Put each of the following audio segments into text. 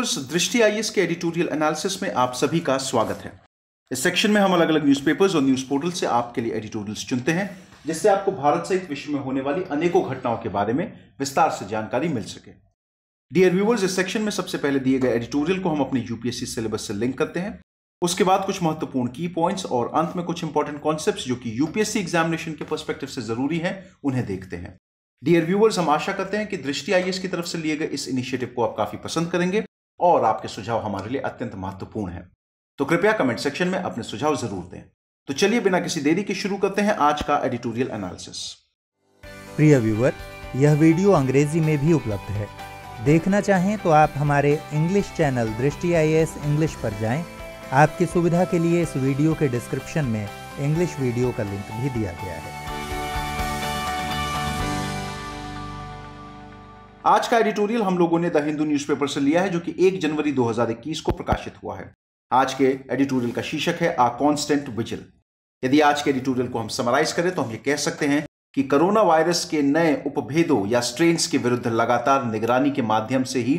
Viewers दृष्टि आई के editorial analysis में आप सभी का स्वागत है इस सेक्शन में हम अलग अलग न्यूज़पेपर्स और न्यूज़ पोर्टल से आपके लिए एडिटोरियल्स चुनते हैं जिससे आपको भारत सहित विश्व में होने वाली अनेकों घटनाओं के बारे में विस्तार से जानकारी मिल सके डियर व्यूअर्स इस सेक्शन में सबसे पहले दिए गए एडिटोरियल को हम अपने यूपीएससी सिलेबस से लिंक करते हैं उसके बाद कुछ महत्वपूर्ण की पॉइंट्स और अंत में कुछ इंपॉर्टेंट कॉन्सेप्ट्स जो कि यूपीएससी एग्जामिनेशन के पर्सपेक्टिव से जरूरी हैं उन्हें देखते हैं डियर व्यूअर्स हम आशा करते हैं कि दृष्टि आईएएस की तरफ से लिए गए इस इनिशिएटिव को आप काफी पसंद करेंगे और आपके सुझाव हमारे लिए अत्यंत महत्वपूर्ण है तो कृपया कमेंट सेक्शन में अपने सुझाव जरूर दें तो चलिए बिना किसी देरी के शुरू करते हैं आज का एडिटोरियल एनालिसिस प्रिय व्यूवर यह वीडियो अंग्रेजी में भी उपलब्ध है देखना चाहें तो आप हमारे इंग्लिश चैनल दृष्टि आई इंग्लिश पर जाएं। आपकी सुविधा के लिए इस वीडियो के डिस्क्रिप्शन में इंग्लिश वीडियो का लिंक भी दिया गया है आज का एडिटोरियल हम लोगों ने द हिंदू न्यूज़पेपर से लिया है जो कि 1 जनवरी 2021 को प्रकाशित हुआ है आज के एडिटोरियल का शीर्षक है आ कॉन्स्टेंट विजिल यदि आज के एडिटोरियल को हम समराइज करें तो हम ये कह सकते हैं कि कोरोना वायरस के नए उपभेदों या स्ट्रेन्स के विरुद्ध लगातार निगरानी के माध्यम से ही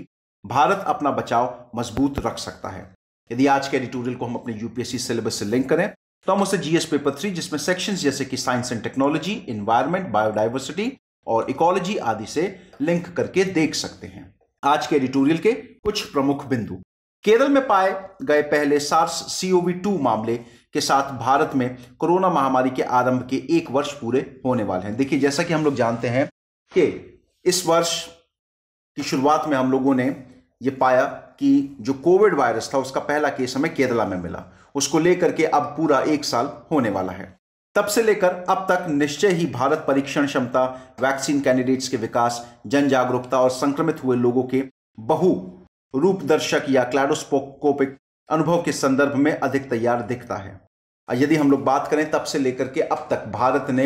भारत अपना बचाव मजबूत रख सकता है यदि आज के एडिटोरियल को हम अपने यूपीएससी सिलेबस से लिंक करें तो हम उसे जीएस पेपर थ्री जिसमें सेक्शंस जैसे कि science and technology environment biodiversity और इकोलॉजी आदि से लिंक करके देख सकते हैं आज के एडिटोरियल के कुछ प्रमुख बिंदु केरल में पाए गए पहले सार्स सीओवी टू मामले के साथ भारत में कोरोना महामारी के आरंभ के एक वर्ष पूरे होने वाले हैं देखिए जैसा कि हम लोग जानते हैं कि इस वर्ष की शुरुआत में हम लोगों ने यह पाया कि जो कोविड वायरस था उसका पहला केस हमें केरला में मिला उसको लेकर के अब पूरा एक साल होने वाला है तब से लेकर अब तक निश्चय ही भारत परीक्षण क्षमता वैक्सीन कैंडिडेट्स के विकास जन जागरूकता और संक्रमित हुए लोगों के बहु रूपदर्शक या क्लैडोस्कोपिक अनुभव के संदर्भ में अधिक तैयार दिखता है यदि हम लोग बात करें तब से लेकर के अब तक भारत ने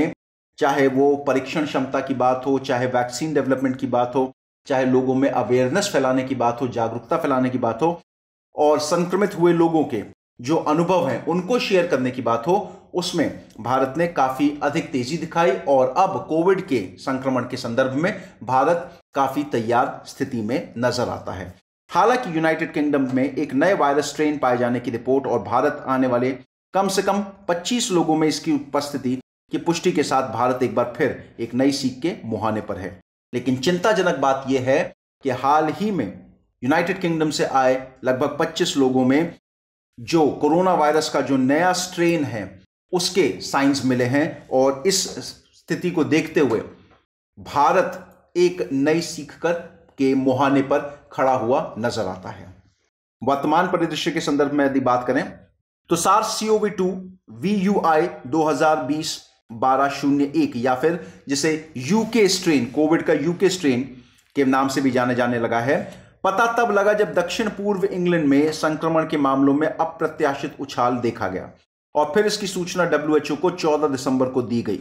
चाहे वो परीक्षण क्षमता की बात हो चाहे वैक्सीन डेवलपमेंट की बात हो चाहे लोगों में अवेयरनेस फैलाने की बात हो जागरूकता फैलाने की बात हो और संक्रमित हुए लोगों के जो अनुभव हैं उनको शेयर करने की बात हो उसमें भारत ने काफ़ी अधिक तेजी दिखाई और अब कोविड के संक्रमण के संदर्भ में भारत काफ़ी तैयार स्थिति में नजर आता है हालांकि यूनाइटेड किंगडम में एक नए वायरस स्ट्रेन पाए जाने की रिपोर्ट और भारत आने वाले कम से कम 25 लोगों में इसकी उपस्थिति की पुष्टि के साथ भारत एक बार फिर एक नई सीख के मुहाने पर है लेकिन चिंताजनक बात यह है कि हाल ही में यूनाइटेड किंगडम से आए लगभग 25 लोगों में जो कोरोना वायरस का जो नया स्ट्रेन है उसके साइंस मिले हैं और इस स्थिति को देखते हुए भारत एक नई सीख कर के मुहाने पर खड़ा हुआ नजर आता है वर्तमान परिदृश्य के संदर्भ में यदि बात करें तो SARS CoV two V U I दो हजार बीस बारह शून्य एक या फिर जिसे यूके स्ट्रेन कोविड का यूके स्ट्रेन के नाम से भी जाने जाने लगा है पता तब लगा जब दक्षिण पूर्व इंग्लैंड में संक्रमण के मामलों में अप्रत्याशित उछाल देखा गया और फिर इसकी सूचना डब्ल्यूएचओ को 14 दिसंबर को दी गई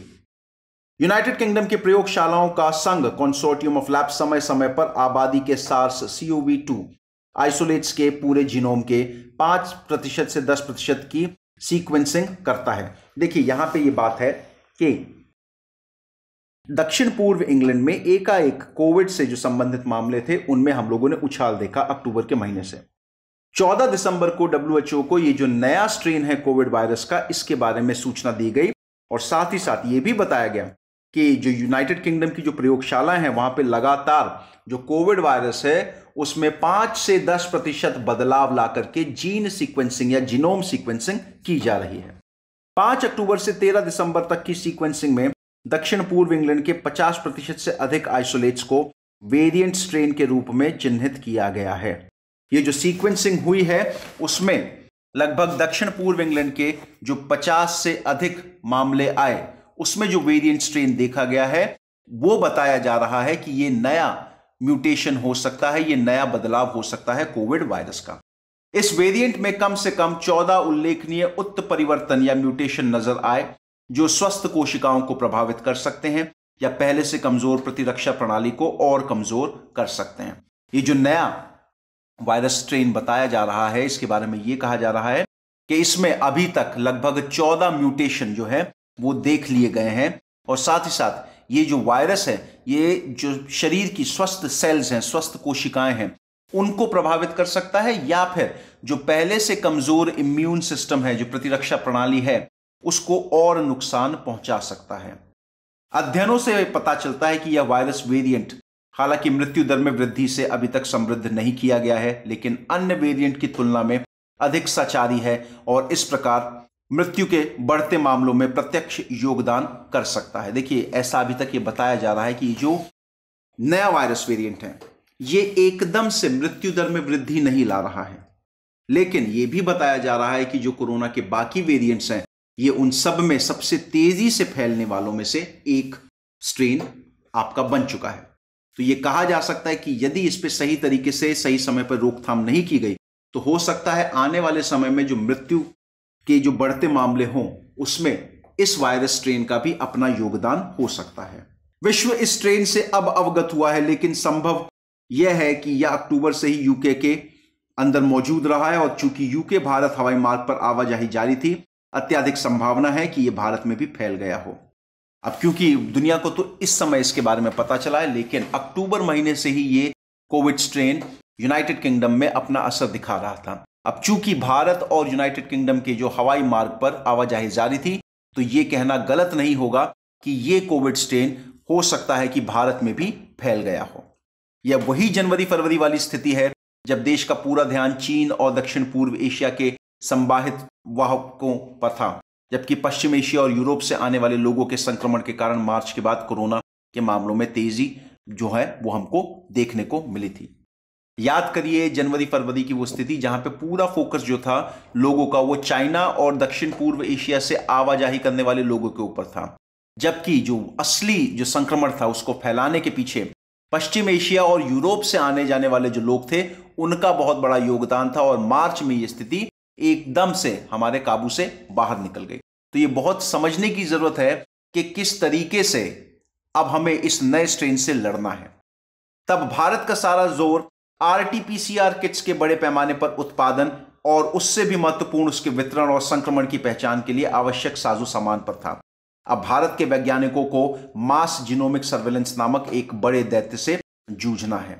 यूनाइटेड किंगडम की प्रयोगशालाओं का संघ कॉन्सोर्टियम ऑफ लैब समय समय पर आबादी के सार्स सीओवी टू आइसोलेट्स के पूरे जीनोम के पांच प्रतिशत से दस प्रतिशत की सीक्वेंसिंग करता है देखिए यहां पे ये बात है कि दक्षिण पूर्व इंग्लैंड में एकाएक कोविड से जो संबंधित मामले थे उनमें हम लोगों ने उछाल देखा अक्टूबर के महीने से 14 दिसंबर को डब्ल्यू को ये जो नया स्ट्रेन है कोविड वायरस का इसके बारे में सूचना दी गई और साथ ही साथ ये भी बताया गया कि जो यूनाइटेड किंगडम की जो प्रयोगशाला है वहां पे लगातार जो कोविड वायरस है उसमें पांच से दस प्रतिशत बदलाव ला करके जीन सीक्वेंसिंग या जीनोम सीक्वेंसिंग की जा रही है पांच अक्टूबर से तेरह दिसंबर तक की सीक्वेंसिंग में दक्षिण पूर्व इंग्लैंड के पचास प्रतिशत से अधिक आइसोलेट्स को वेरिएंट स्ट्रेन के रूप में चिन्हित किया गया है ये जो सीक्वेंसिंग हुई है उसमें लगभग दक्षिण पूर्व इंग्लैंड के जो 50 से अधिक मामले आए उसमें जो वेरिएंट स्ट्रेन देखा गया है वो बताया जा रहा है कि ये नया म्यूटेशन हो सकता है ये नया बदलाव हो सकता है कोविड वायरस का इस वेरिएंट में कम से कम 14 उल्लेखनीय उत्परिवर्तन या म्यूटेशन नजर आए जो स्वस्थ कोशिकाओं को प्रभावित कर सकते हैं या पहले से कमजोर प्रतिरक्षा प्रणाली को और कमजोर कर सकते हैं ये जो नया वायरस स्ट्रेन बताया जा रहा है इसके बारे में ये कहा जा रहा है कि इसमें अभी तक लगभग चौदह म्यूटेशन जो है वो देख लिए गए हैं और साथ ही साथ ये जो वायरस है ये जो शरीर की स्वस्थ सेल्स हैं स्वस्थ कोशिकाएं हैं उनको प्रभावित कर सकता है या फिर जो पहले से कमजोर इम्यून सिस्टम है जो प्रतिरक्षा प्रणाली है उसको और नुकसान पहुंचा सकता है अध्ययनों से पता चलता है कि यह वायरस वेरिएंट हालांकि मृत्यु दर में वृद्धि से अभी तक समृद्ध नहीं किया गया है लेकिन अन्य वेरिएंट की तुलना में अधिक साचारी है और इस प्रकार मृत्यु के बढ़ते मामलों में प्रत्यक्ष योगदान कर सकता है देखिए ऐसा अभी तक ये बताया जा रहा है कि जो नया वायरस वेरिएंट है ये एकदम से मृत्यु दर में वृद्धि नहीं ला रहा है लेकिन ये भी बताया जा रहा है कि जो कोरोना के बाकी वेरिएंट्स हैं ये उन सब में सबसे तेजी से फैलने वालों में से एक स्ट्रेन आपका बन चुका है तो ये कहा जा सकता है कि यदि इस पर सही तरीके से सही समय पर रोकथाम नहीं की गई तो हो सकता है आने वाले समय में जो मृत्यु के जो बढ़ते मामले हों उसमें इस वायरस स्ट्रेन का भी अपना योगदान हो सकता है विश्व इस ट्रेन से अब अवगत हुआ है लेकिन संभव यह है कि यह अक्टूबर से ही यूके के अंदर मौजूद रहा है और चूंकि यूके भारत हवाई मार्ग पर आवाजाही जारी थी अत्याधिक संभावना है कि यह भारत में भी फैल गया हो अब क्योंकि दुनिया को तो इस समय इसके बारे में पता चला है लेकिन अक्टूबर महीने से ही ये कोविड स्ट्रेन यूनाइटेड किंगडम में अपना असर दिखा रहा था अब चूंकि भारत और यूनाइटेड किंगडम के जो हवाई मार्ग पर आवाजाही जारी थी तो ये कहना गलत नहीं होगा कि ये कोविड स्ट्रेन हो सकता है कि भारत में भी फैल गया हो यह वही जनवरी फरवरी वाली स्थिति है जब देश का पूरा ध्यान चीन और दक्षिण पूर्व एशिया के संभावित वाहकों पर था जबकि पश्चिम एशिया और यूरोप से आने वाले लोगों के संक्रमण के कारण मार्च के बाद कोरोना के मामलों में तेजी जो है वो हमको देखने को मिली थी याद करिए जनवरी फरवरी की वो स्थिति जहां पे पूरा फोकस जो था लोगों का वो चाइना और दक्षिण पूर्व एशिया से आवाजाही करने वाले लोगों के ऊपर था जबकि जो असली जो संक्रमण था उसको फैलाने के पीछे पश्चिम एशिया और यूरोप से आने जाने वाले जो लोग थे उनका बहुत बड़ा योगदान था और मार्च में ये स्थिति एकदम से हमारे काबू से बाहर निकल गई तो ये बहुत समझने की जरूरत है कि किस तरीके से अब हमें इस नए स्ट्रेन से लड़ना है तब भारत का सारा जोर आरटीपीसीआर किट्स के बड़े पैमाने पर उत्पादन और उससे भी महत्वपूर्ण उसके वितरण और संक्रमण की पहचान के लिए आवश्यक साजो सामान पर था अब भारत के वैज्ञानिकों को मास जीनोमिक सर्वेलेंस नामक एक बड़े दैत्य से जूझना है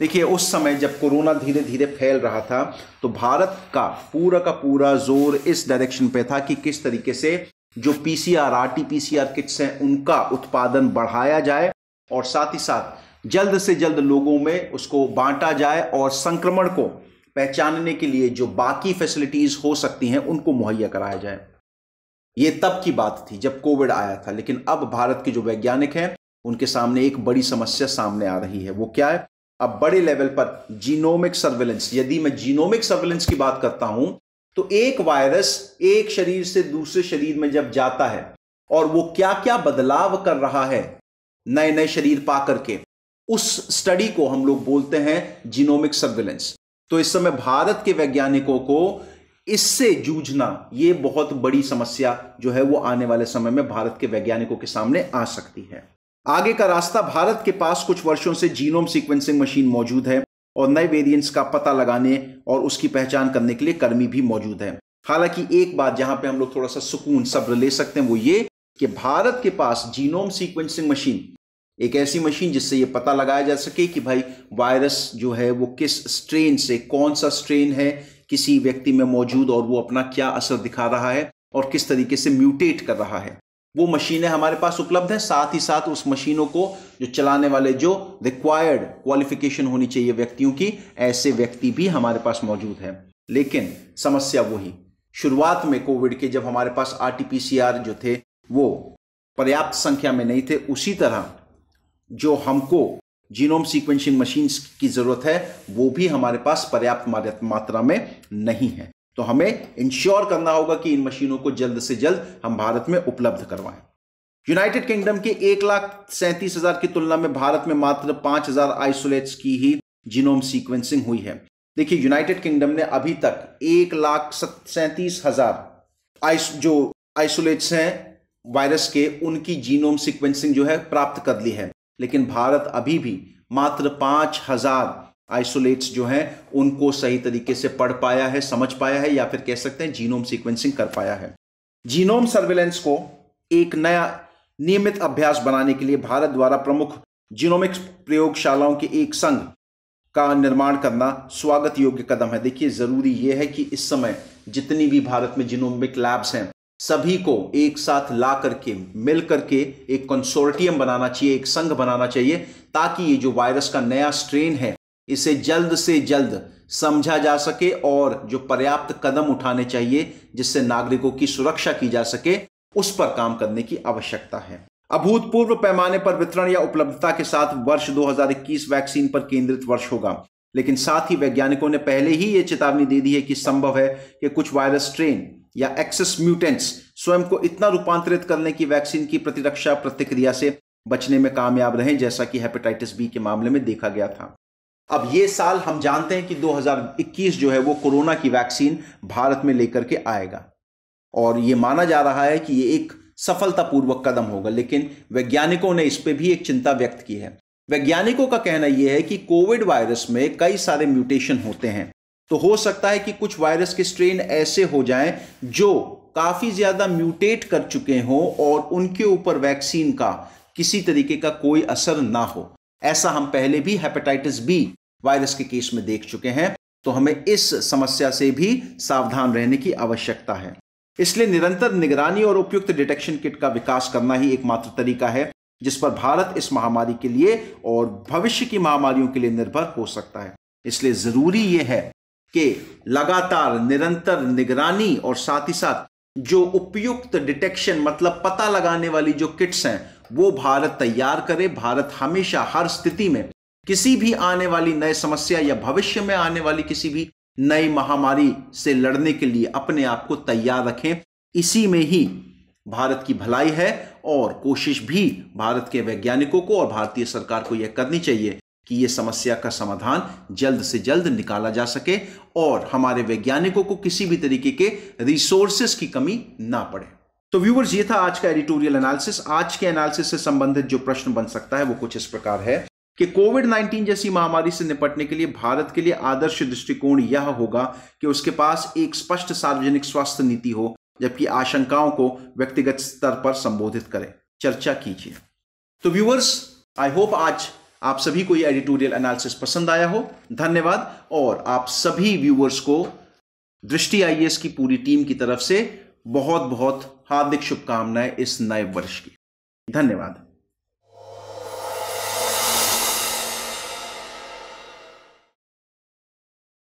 देखिए उस समय जब कोरोना धीरे धीरे फैल रहा था तो भारत का पूरा का पूरा जोर इस डायरेक्शन पे था कि किस तरीके से जो पीसीआर आरटीपीसीआर किट्स हैं उनका उत्पादन बढ़ाया जाए और साथ ही साथ जल्द से जल्द लोगों में उसको बांटा जाए और संक्रमण को पहचानने के लिए जो बाकी फैसिलिटीज हो सकती हैं उनको मुहैया कराया जाए ये तब की बात थी जब कोविड आया था लेकिन अब भारत के जो वैज्ञानिक हैं उनके सामने एक बड़ी समस्या सामने आ रही है वो क्या है अब बड़े लेवल पर जीनोमिक सर्वेलेंस यदि मैं जीनोमिक सर्वेलेंस की बात करता हूं तो एक वायरस एक शरीर से दूसरे शरीर में जब जाता है और वो क्या क्या बदलाव कर रहा है नए नए शरीर पा करके उस स्टडी को हम लोग बोलते हैं जीनोमिक सर्वेलेंस तो इस समय भारत के वैज्ञानिकों को इससे जूझना ये बहुत बड़ी समस्या जो है वो आने वाले समय में भारत के वैज्ञानिकों के सामने आ सकती है आगे का रास्ता भारत के पास कुछ वर्षों से जीनोम सीक्वेंसिंग मशीन मौजूद है और नए वेरिएंट्स का पता लगाने और उसकी पहचान करने के लिए कर्मी भी मौजूद है हालांकि एक बात जहां पे हम लोग थोड़ा सा सुकून सब्र ले सकते हैं वो ये कि भारत के पास जीनोम सीक्वेंसिंग मशीन एक ऐसी मशीन जिससे ये पता लगाया जा सके कि भाई वायरस जो है वो किस स्ट्रेन से कौन सा स्ट्रेन है किसी व्यक्ति में मौजूद और वो अपना क्या असर दिखा रहा है और किस तरीके से म्यूटेट कर रहा है वो मशीनें हमारे पास उपलब्ध हैं साथ ही साथ उस मशीनों को जो चलाने वाले जो रिक्वायर्ड क्वालिफिकेशन होनी चाहिए व्यक्तियों की ऐसे व्यक्ति भी हमारे पास मौजूद हैं लेकिन समस्या वही शुरुआत में कोविड के जब हमारे पास आर जो थे वो पर्याप्त संख्या में नहीं थे उसी तरह जो हमको जीनोम सीक्वेंसिंग मशीन्स की ज़रूरत है वो भी हमारे पास पर्याप्त मात्रा में नहीं है तो हमें इंश्योर करना होगा कि इन मशीनों को जल्द से जल्द हम भारत में उपलब्ध करवाएं यूनाइटेड किंगडम के एक लाख सैंतीस हजार की तुलना में भारत में मात्र पांच हजार आइसोलेट्स की ही जीनोम सीक्वेंसिंग हुई है देखिए यूनाइटेड किंगडम ने अभी तक एक लाख सैंतीस हजार आइस जो आइसोलेट्स हैं वायरस के उनकी जीनोम सीक्वेंसिंग जो है प्राप्त कर ली है लेकिन भारत अभी भी मात्र पांच हजार आइसोलेट्स जो हैं उनको सही तरीके से पढ़ पाया है समझ पाया है या फिर कह सकते हैं जीनोम सीक्वेंसिंग कर पाया है जीनोम सर्वेलेंस को एक नया नियमित अभ्यास बनाने के लिए भारत द्वारा प्रमुख जीनोमिक्स प्रयोगशालाओं के एक संघ का निर्माण करना स्वागत योग्य कदम है देखिए ज़रूरी यह है कि इस समय जितनी भी भारत में जीनोमिक लैब्स हैं सभी को एक साथ ला करके मिल करके एक कंसोर्टियम बनाना चाहिए एक संघ बनाना चाहिए ताकि ये जो वायरस का नया स्ट्रेन है इसे जल्द से जल्द समझा जा सके और जो पर्याप्त कदम उठाने चाहिए जिससे नागरिकों की सुरक्षा की जा सके उस पर काम करने की आवश्यकता है अभूतपूर्व पैमाने पर वितरण या उपलब्धता के साथ वर्ष 2021 वैक्सीन पर केंद्रित वर्ष होगा लेकिन साथ ही वैज्ञानिकों ने पहले ही यह चेतावनी दे दी है कि संभव है कि कुछ वायरस स्ट्रेन या एक्सेस म्यूटेंट्स स्वयं को इतना रूपांतरित करने की वैक्सीन की प्रतिरक्षा प्रतिक्रिया से बचने में कामयाब रहें जैसा कि हेपेटाइटिस बी के मामले में देखा गया था अब ये साल हम जानते हैं कि 2021 जो है वो कोरोना की वैक्सीन भारत में लेकर के आएगा और ये माना जा रहा है कि ये एक सफलतापूर्वक कदम होगा लेकिन वैज्ञानिकों ने इस पर भी एक चिंता व्यक्त की है वैज्ञानिकों का कहना यह है कि कोविड वायरस में कई सारे म्यूटेशन होते हैं तो हो सकता है कि कुछ वायरस के स्ट्रेन ऐसे हो जाएं जो काफ़ी ज़्यादा म्यूटेट कर चुके हों और उनके ऊपर वैक्सीन का किसी तरीके का कोई असर ना हो ऐसा हम पहले भी हेपेटाइटिस बी वायरस के केस में देख चुके हैं तो हमें इस समस्या से भी सावधान रहने की आवश्यकता है इसलिए निरंतर निगरानी और उपयुक्त डिटेक्शन किट का विकास करना ही एकमात्र तरीका है जिस पर भारत इस महामारी के लिए और भविष्य की महामारियों के लिए निर्भर हो सकता है इसलिए जरूरी यह है कि लगातार निरंतर निगरानी और साथ ही साथ जो उपयुक्त डिटेक्शन मतलब पता लगाने वाली जो किट्स हैं वो भारत तैयार करे भारत हमेशा हर स्थिति में किसी भी आने वाली नए समस्या या भविष्य में आने वाली किसी भी नई महामारी से लड़ने के लिए अपने आप को तैयार रखें इसी में ही भारत की भलाई है और कोशिश भी भारत के वैज्ञानिकों को और भारतीय सरकार को यह करनी चाहिए कि ये समस्या का समाधान जल्द से जल्द निकाला जा सके और हमारे वैज्ञानिकों को किसी भी तरीके के रिसोर्सेस की कमी ना पड़े तो व्यूवर्स ये था आज का एडिटोरियल एनालिसिस आज के एनालिसिस से संबंधित जो प्रश्न बन सकता है वो कुछ इस प्रकार है कि कोविड 19 जैसी महामारी से निपटने के लिए भारत के लिए आदर्श दृष्टिकोण यह होगा कि उसके पास एक स्पष्ट सार्वजनिक स्वास्थ्य नीति हो जबकि आशंकाओं को व्यक्तिगत स्तर पर संबोधित करें चर्चा कीजिए तो व्यूअर्स आई होप आज आप सभी को यह एडिटोरियल एनालिसिस पसंद आया हो धन्यवाद और आप सभी व्यूअर्स को दृष्टि आई की पूरी टीम की तरफ से बहुत बहुत हार्दिक शुभकामनाएं इस नए वर्ष की धन्यवाद